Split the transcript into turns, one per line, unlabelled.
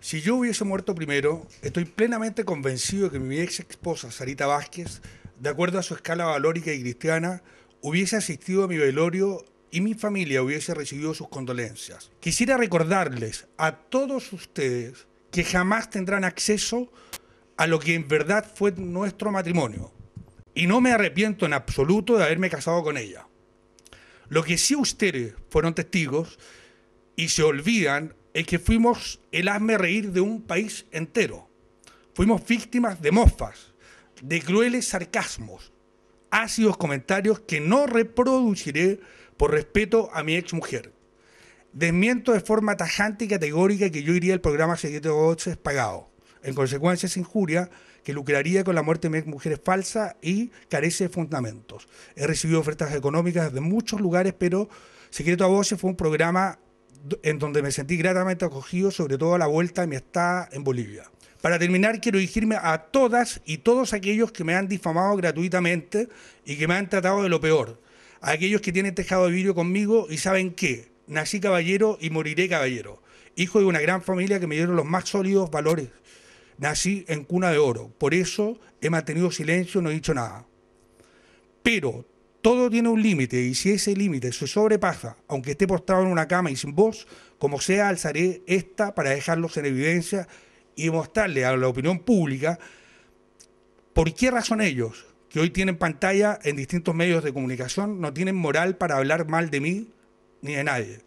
Si yo hubiese muerto primero, estoy plenamente convencido que mi ex esposa Sarita Vázquez, de acuerdo a su escala valórica y cristiana, hubiese asistido a mi velorio y mi familia hubiese recibido sus condolencias. Quisiera recordarles a todos ustedes que jamás tendrán acceso a lo que en verdad fue nuestro matrimonio. Y no me arrepiento en absoluto de haberme casado con ella. Lo que sí ustedes fueron testigos y se olvidan es que fuimos el hazme reír de un país entero. Fuimos víctimas de mofas, de crueles sarcasmos, ácidos comentarios que no reproduciré por respeto a mi ex mujer. Desmiento de forma tajante y categórica que yo iría al programa Secreto Voces pagado. En consecuencia, es injuria que lucraría con la muerte de mi ex mujer es falsa y carece de fundamentos. He recibido ofertas económicas de muchos lugares, pero Secreto a Voces fue un programa en donde me sentí gratamente acogido, sobre todo a la vuelta de mi está en Bolivia. Para terminar, quiero dirigirme a todas y todos aquellos que me han difamado gratuitamente y que me han tratado de lo peor. A aquellos que tienen tejado de vidrio conmigo y saben que nací caballero y moriré caballero. Hijo de una gran familia que me dieron los más sólidos valores. Nací en cuna de oro. Por eso he mantenido silencio, no he dicho nada. Pero todo tiene un límite y si ese límite se sobrepasa, aunque esté postrado en una cama y sin voz, como sea, alzaré esta para dejarlos en evidencia y mostrarle a la opinión pública por qué razón ellos, que hoy tienen pantalla en distintos medios de comunicación, no tienen moral para hablar mal de mí ni de nadie.